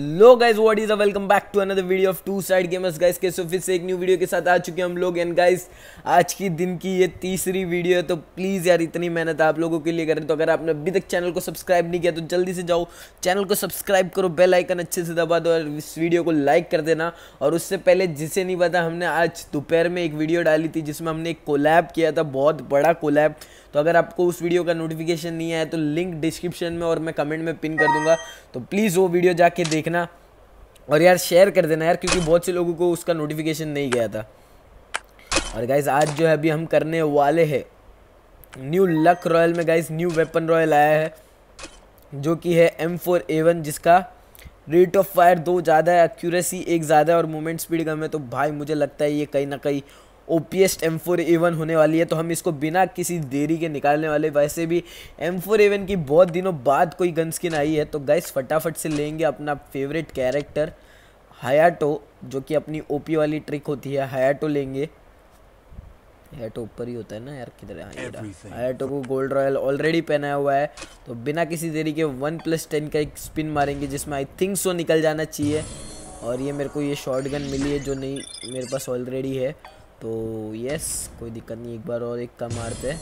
low guys what is a welcome back to another video of two side gamers guys के फिर से एक new video के साथ आ चुके हम लोग एंड गाइज आज की दिन की ये तीसरी वीडियो है तो प्लीज़ यार इतनी मेहनत आप लोगों के लिए करें तो अगर आपने अभी तक चैनल को सब्सक्राइब नहीं किया तो जल्दी से जाओ चैनल को सब्सक्राइब करो बेल आइकन अच्छे से दबा दो और इस वीडियो को लाइक कर देना और उससे पहले जिसे नहीं पता हमने आज दोपहर में एक वीडियो डाली थी जिसमें हमने एक कोलैब किया था बहुत बड़ा कोलैब तो अगर आपको उस वीडियो का नोटिफिकेशन नहीं आया तो लिंक डिस्क्रिप्शन में और मैं कमेंट में पिन कर दूंगा तो प्लीज़ वो वीडियो जाके देखना और यार शेयर कर देना यार क्योंकि बहुत से लोगों को उसका नोटिफिकेशन नहीं गया था और गाइज आज जो है अभी हम करने वाले हैं न्यू लक रॉयल में गाइज न्यू वेपन रॉयल आया है जो कि है एम फोर ए वन जिसका रेट ऑफ फायर दो ज़्यादा है एक्यूरेसी एक ज़्यादा है और मूवमेंट स्पीड कम है तो भाई मुझे लगता है ये कहीं ना कहीं O P S M four A one होने वाली है तो हम इसको बिना किसी देरी के निकालने वाले वैसे भी एम फोर एवन की बहुत दिनों बाद कोई गन स्किन आई है तो गैस फटाफट से लेंगे अपना फेवरेट कैरेक्टर हयाटो जो कि अपनी ओपी वाली ट्रिक होती है हयाटो लेंगे हयाटो ऊपर ही होता है ना यार किधर है हयाटो हाँ, को गोल्ड रॉयल ऑलरेडी पहनाया हुआ है तो बिना किसी देरी के वन प्लस टेन का एक स्पिन मारेंगे जिसमें आई थिंक सो निकल जाना चाहिए और ये मेरे को ये शॉर्ट गन मिली है जो नहीं मेरे पास ऑलरेडी है तो यस कोई दिक्कत नहीं एक बार और एक का मारते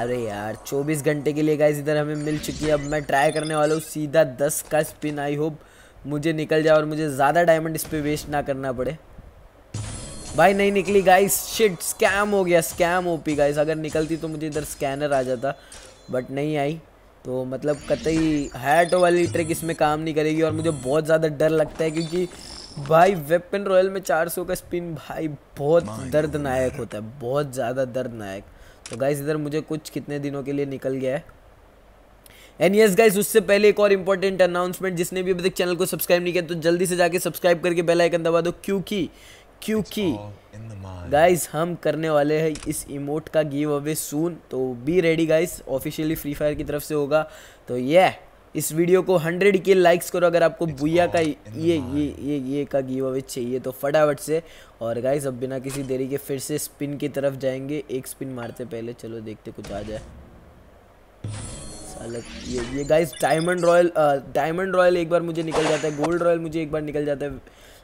अरे यार 24 घंटे के लिए गाइज इधर हमें मिल चुकी है अब मैं ट्राई करने वाला हूँ सीधा 10 का स्पिन आई होप मुझे निकल जाए और मुझे ज़्यादा डायमंड इस पर वेस्ट ना करना पड़े भाई नहीं निकली गाइस शिट स्कैम हो गया स्कैम हो पी गाइस अगर निकलती तो मुझे इधर स्कैनर आ जाता बट नहीं आई तो मतलब कतई हैट वाली ट्रिक इसमें काम नहीं करेगी और मुझे बहुत ज़्यादा डर लगता है क्योंकि भाई वेपन रॉयल में 400 का स्पिन भाई बहुत दर्दनायक होता है बहुत ज़्यादा दर्दनायक तो गाइस इधर मुझे कुछ कितने दिनों के लिए निकल गया है एंड यस गाइस उससे पहले एक और इंपॉर्टेंट अनाउंसमेंट जिसने भी अभी तक चैनल को सब्सक्राइब नहीं किया तो जल्दी से जाके सब्सक्राइब करके बेल आइकन दबा दो क्योंकि क्योंकि गाइस हम करने वाले हैं इस इमोट का give away soon to be ready guys officially free fire की तरफ से होगा तो ये yeah, इस वीडियो को 100 के लाइक्स करो अगर आपको बुया का ये ये ये ये का गिव अवे चाहिए तो फटाफट से और गाइस अब बिना किसी देरी के फिर से स्पिन की तरफ जाएंगे एक स्पिन मारते पहले चलो देखते कुछ आ जाए अलग ये ये guys diamond royal diamond royal एक बार मुझे निकल जाता है गोल्ड रॉयल मुझे एक बार निकल जाता है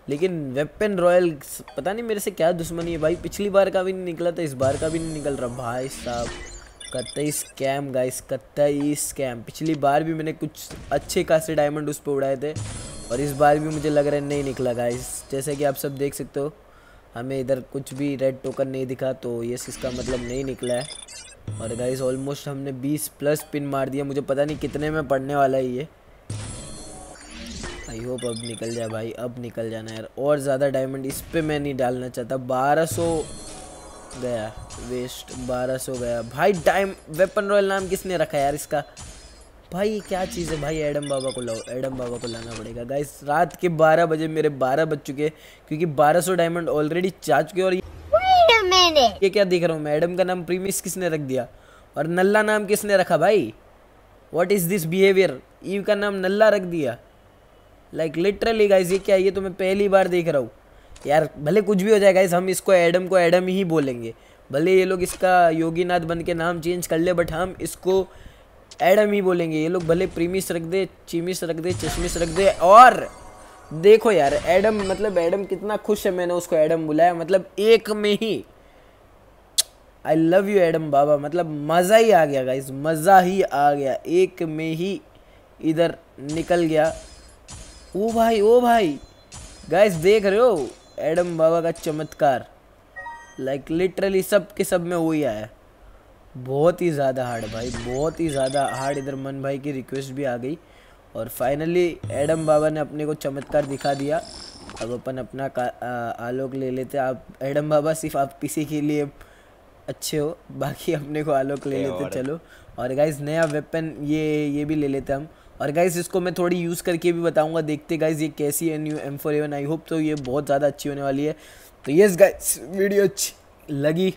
लेकिन वेपन रॉयल पता नहीं मेरे से क्या दुश्मनी है भाई पिछली बार का भी नहीं निकला था इस बार का भी नहीं निकल रहा भाई साहब कतई स्कैम गाइस कतई स्कैम पिछली बार भी मैंने कुछ अच्छे खासे डायमंड उस पर उड़ाए थे और इस बार भी मुझे लग रहा है नहीं निकला गाइस जैसे कि आप सब देख सकते हो हमें इधर कुछ भी रेड टोकन नहीं दिखा तो ये इसका मतलब नहीं निकला है और गाइस ऑलमोस्ट हमने 20 प्लस पिन मार दिया मुझे पता नहीं कितने में पड़ने वाला है ये आई होप अब निकल जाए भाई अब निकल जाना यार और ज़्यादा डायमंड इस पर मैं नहीं डालना चाहता बारह गया वेस्ट बारह सौ गया भाई डाइम वेपन रॉयल नाम किसने रखा यार इसका भाई क्या चीज़ है भाई एडम बाबा को लाओ एडम बाबा को लाना पड़ेगा गाइस रात के 12 बजे मेरे 12 बज चुके क्योंकि 1200 डायमंड ऑलरेडी चार्ज चुके और ये, ये क्या देख रहा हूँ मैं एडम का नाम प्रीमिस किसने रख दिया और नल्ला नाम किसने रखा भाई what is this behaviour Eve का नाम नल्ला रख दिया लाइक लिटरली गाइज ये क्या ये तो मैं पहली बार देख रहा हूँ यार भले कुछ भी हो जाए गाइस हम इसको एडम को एडम ही बोलेंगे भले ये लोग इसका योगीनाथ बन के नाम चेंज कर ले बट हम इसको एडम ही बोलेंगे ये लोग भले प्रीमिस रख दे चीमिस रख दे चश्मिस रख दे और देखो यार एडम मतलब एडम कितना खुश है मैंने उसको एडम बुलाया मतलब एक में ही आई लव यू एडम बाबा मतलब मज़ा ही आ गया गाइज मज़ा ही आ गया एक में ही इधर निकल गया ओ भाई ओ भाई गाइज देख रहे हो एडम बाबा का चमत्कार लाइक लिटरली सब के सब में वो ही आया बहुत ही ज़्यादा हार्ड भाई बहुत ही ज़्यादा हार्ड इधर मन भाई की रिक्वेस्ट भी आ गई और फाइनली एडम बाबा ने अपने को चमत्कार दिखा दिया अब अपन अपना आलोक ले लेते आप एडम बाबा सिर्फ आप किसी के लिए अच्छे हो बाकी अपने को आलोक ले लेते चलो और गाइज नया वेपन ये ये भी ले लेते हम और गाइज़ इसको मैं थोड़ी यूज़ करके भी बताऊँगा देखते गाइज़ ये कैसी है new M four A one I hope तो ये बहुत ज़्यादा अच्छी होने वाली है तो येस गाइज वीडियो अच्छी लगी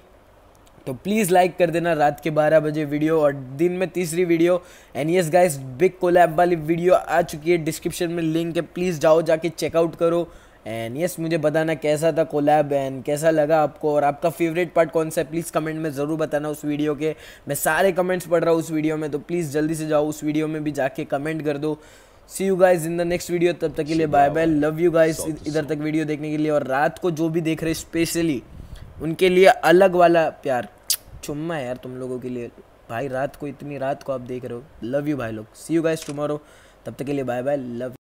तो प्लीज़ लाइक कर देना रात के 12 बजे वीडियो और दिन में तीसरी video and yes guys big collab वाली वीडियो आ चुकी है डिस्क्रिप्शन में लिंक है प्लीज़ जाओ जाके चेकआउट करो एंड यस मुझे बताना कैसा था कोलैब एंड कैसा लगा आपको और आपका फेवरेट पार्ट कौन सा है प्लीज़ कमेंट में ज़रूर बताना उस वीडियो के मैं सारे कमेंट्स पढ़ रहा हूँ उस वीडियो में तो प्लीज़ जल्दी से जाओ उस वीडियो में भी जाके कमेंट कर दो see you guys in the next video तब तक के लिए bye bye love you guys इधर तक वीडियो देखने के लिए और रात को जो भी देख रहे स्पेशली उनके लिए अलग वाला प्यार चुम्मा है यार तुम लोगों के लिए भाई रात को इतनी रात को आप देख रहे हो लव यू भाई लोग सी यू गाइज टुमारो तब तक के लिए बाय बाय लव